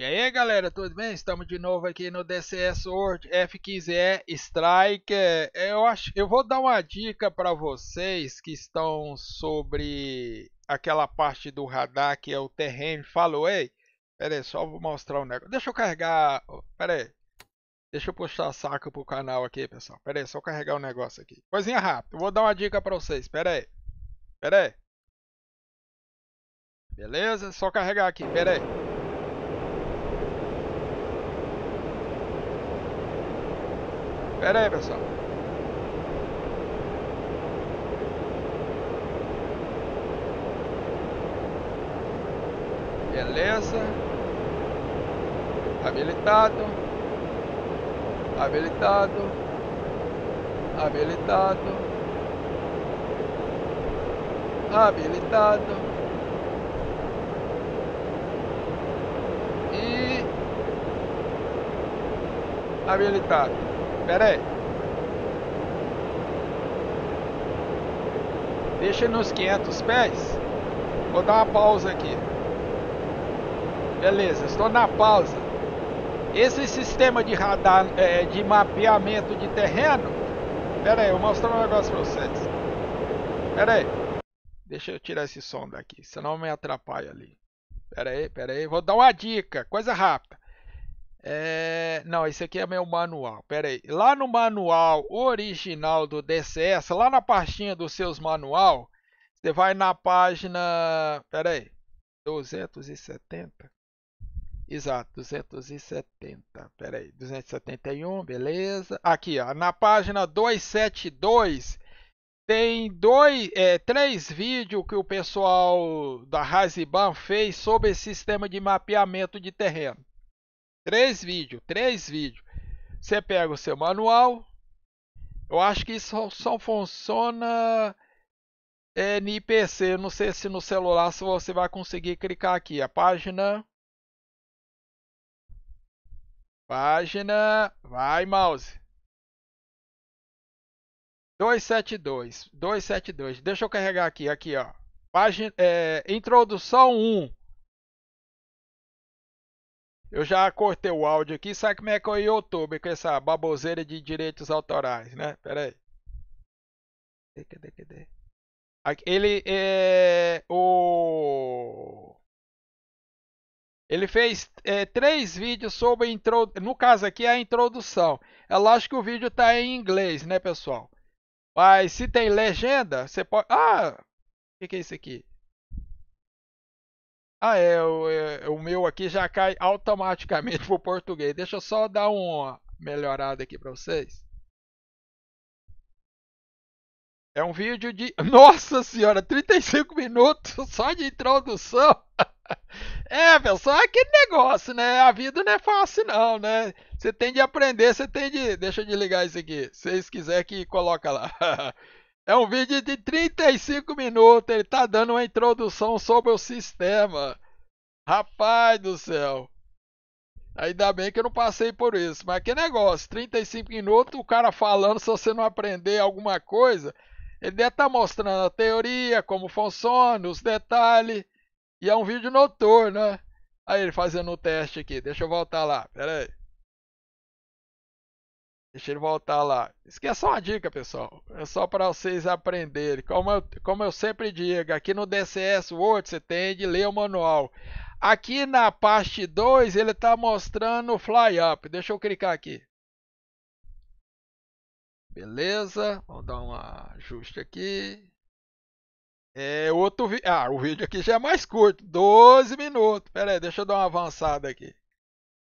E aí galera, tudo bem? Estamos de novo aqui no DCS World F15E Strike. Eu acho, eu vou dar uma dica para vocês que estão sobre aquela parte do radar que é o terreno. Falou, ei, pera aí, só vou mostrar um negócio. Deixa eu carregar, pera aí. Deixa eu puxar saco pro canal aqui, pessoal. Pera aí, só carregar o um negócio aqui. Coisinha rápida, eu vou dar uma dica para vocês, pera aí. Pera aí. Beleza? Só carregar aqui, pera aí. Pera aí, pessoal. Beleza. Habilitado. Habilitado. Habilitado. Habilitado. E habilitado. Pera aí. Deixa nos 500 pés. Vou dar uma pausa aqui. Beleza, estou na pausa. Esse sistema de radar, é, de mapeamento de terreno... Pera aí, eu vou mostrar um negócio para vocês. Pera aí. Deixa eu tirar esse som daqui, senão me atrapalha ali. Pera aí, pera aí. Vou dar uma dica, coisa rápida. É, não, esse aqui é meu manual. Pera aí. Lá no manual original do DCS, lá na pastinha dos seus manual, você vai na página. Pera aí. 270. Exato, 270. Pera aí. 271, beleza. Aqui, ó, na página 272. Tem dois, é, três vídeos que o pessoal da Raziban fez sobre esse sistema de mapeamento de terreno. Três vídeos, três vídeos. Você pega o seu manual. Eu acho que isso só funciona é, no IPC. Não sei se no celular se você vai conseguir clicar aqui. A página. Página. Vai, mouse. 272. 272. Deixa eu carregar aqui. Aqui, ó. Página, é, introdução 1. Eu já cortei o áudio aqui, sabe como é que é o YouTube com essa baboseira de direitos autorais, né? Pera aí. Cadê, cadê, cadê? Ele é o ele fez é, três vídeos sobre intro... no caso aqui é a introdução. É lógico que o vídeo está em inglês, né, pessoal? Mas se tem legenda, você pode. Ah, o que, que é isso aqui? Ah, é, o, é, o meu aqui já cai automaticamente pro português. Deixa eu só dar uma melhorada aqui para vocês. É um vídeo de. Nossa senhora, 35 minutos só de introdução. É, pessoal, é aquele negócio, né? A vida não é fácil, não, né? Você tem de aprender, você tem de. Deixa eu desligar isso aqui. Se vocês quiserem que coloca lá. É um vídeo de 35 minutos, ele tá dando uma introdução sobre o sistema. Rapaz do céu. Ainda bem que eu não passei por isso. Mas que negócio, 35 minutos, o cara falando, se você não aprender alguma coisa, ele deve estar tá mostrando a teoria, como funciona, os detalhes. E é um vídeo noturno, né? Aí ele fazendo um teste aqui. Deixa eu voltar lá, pera aí. Deixa ele voltar lá. Esqueça é uma dica, pessoal. É só para vocês aprenderem. Como eu, como eu sempre digo, aqui no DCS Word você tem de ler o manual. Aqui na parte 2 ele está mostrando o fly up. Deixa eu clicar aqui. Beleza, vamos dar um ajuste aqui. É outro vídeo. Ah, o vídeo aqui já é mais curto, 12 minutos. Pera aí, deixa eu dar uma avançada aqui.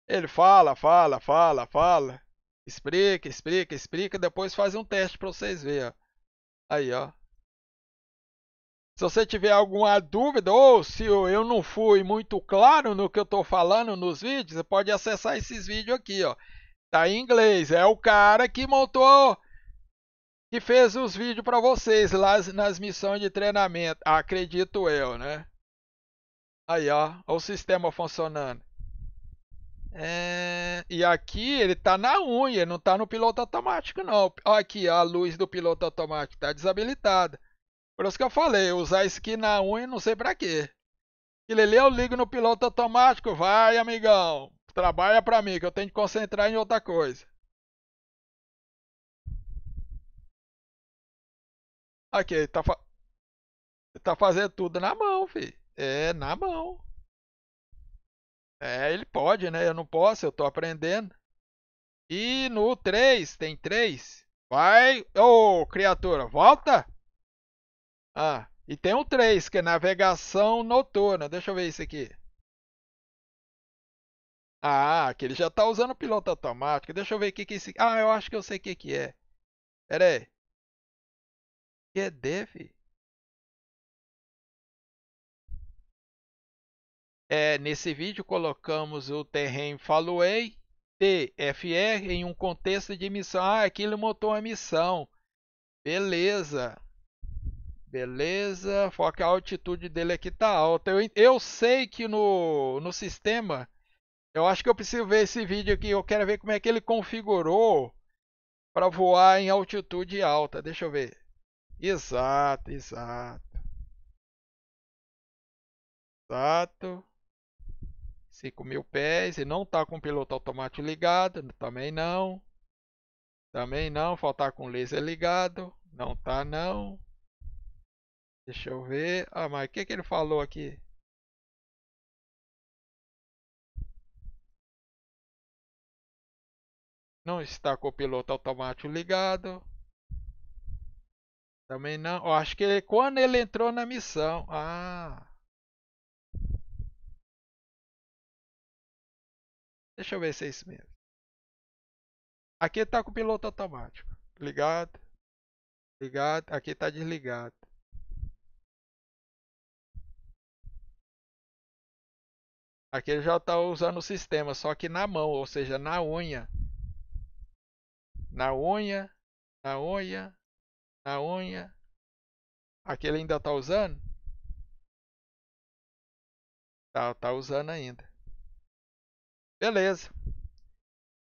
Ele fala, fala, fala, fala. Explica, explica, explica. Depois faz um teste para vocês verem. Aí, ó. Se você tiver alguma dúvida ou se eu não fui muito claro no que eu estou falando nos vídeos, você pode acessar esses vídeos aqui, ó. Tá em inglês. É o cara que montou, que fez os vídeos para vocês lá nas missões de treinamento. Acredito eu, né? Aí, ó, ó o sistema funcionando. É... E aqui ele tá na unha, não tá no piloto automático não. Aqui a luz do piloto automático tá desabilitada. Por isso que eu falei, usar skin na unha não sei pra quê. Ele ali eu ligo no piloto automático, vai amigão, trabalha pra mim que eu tenho que concentrar em outra coisa. Aqui, tá, fa... tá fazendo tudo na mão, filho. É, na mão. É, ele pode, né? Eu não posso, eu tô aprendendo. E no 3, tem 3. Vai, ô oh, criatura, volta! Ah, e tem um 3, que é navegação noturna. Deixa eu ver isso aqui. Ah, que ele já tá usando o piloto automático. Deixa eu ver o que que é esse... Ah, eu acho que eu sei o que que é. Pera aí. Que é dev? É, nesse vídeo colocamos o terreno Faluei TFR em um contexto de missão. Ah, ele montou uma missão. Beleza. Beleza. Foca a altitude dele aqui tá alta. Eu, eu sei que no, no sistema. Eu acho que eu preciso ver esse vídeo aqui. Eu quero ver como é que ele configurou para voar em altitude alta. Deixa eu ver. Exato, exato. Exato. Você comeu pés, você não está com o piloto automático ligado, também não. Também não, faltar com o laser ligado, não tá não. Deixa eu ver. Ah, mas o que, que ele falou aqui? Não está com o piloto automático ligado. Também não. Eu acho que ele, quando ele entrou na missão. Ah. Deixa eu ver se é isso mesmo. Aqui está com o piloto automático. Ligado. Ligado. Aqui está desligado. Aqui ele já está usando o sistema, só que na mão, ou seja, na unha. Na unha, na unha, na unha. Aqui ele ainda está usando? Tá, tá usando ainda. Beleza.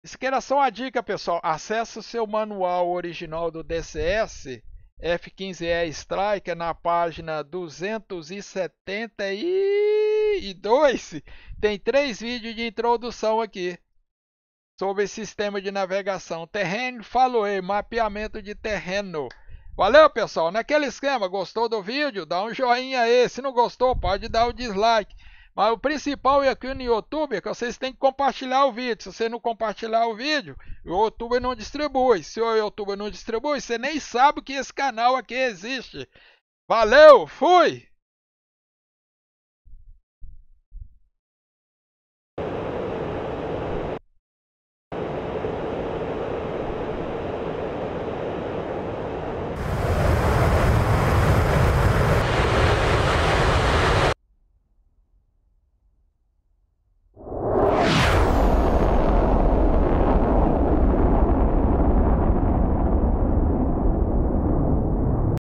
Isso que era só uma dica, pessoal. Acesse o seu manual original do DCS F15E Strike na página 272. Tem três vídeos de introdução aqui sobre sistema de navegação terreno. Falei, mapeamento de terreno. Valeu, pessoal. Naquele esquema, gostou do vídeo? Dá um joinha aí. Se não gostou, pode dar o dislike. Mas o principal é aqui no YouTube é que vocês têm que compartilhar o vídeo. Se você não compartilhar o vídeo, o YouTube não distribui. Se o YouTube não distribui, você nem sabe que esse canal aqui existe. Valeu, fui!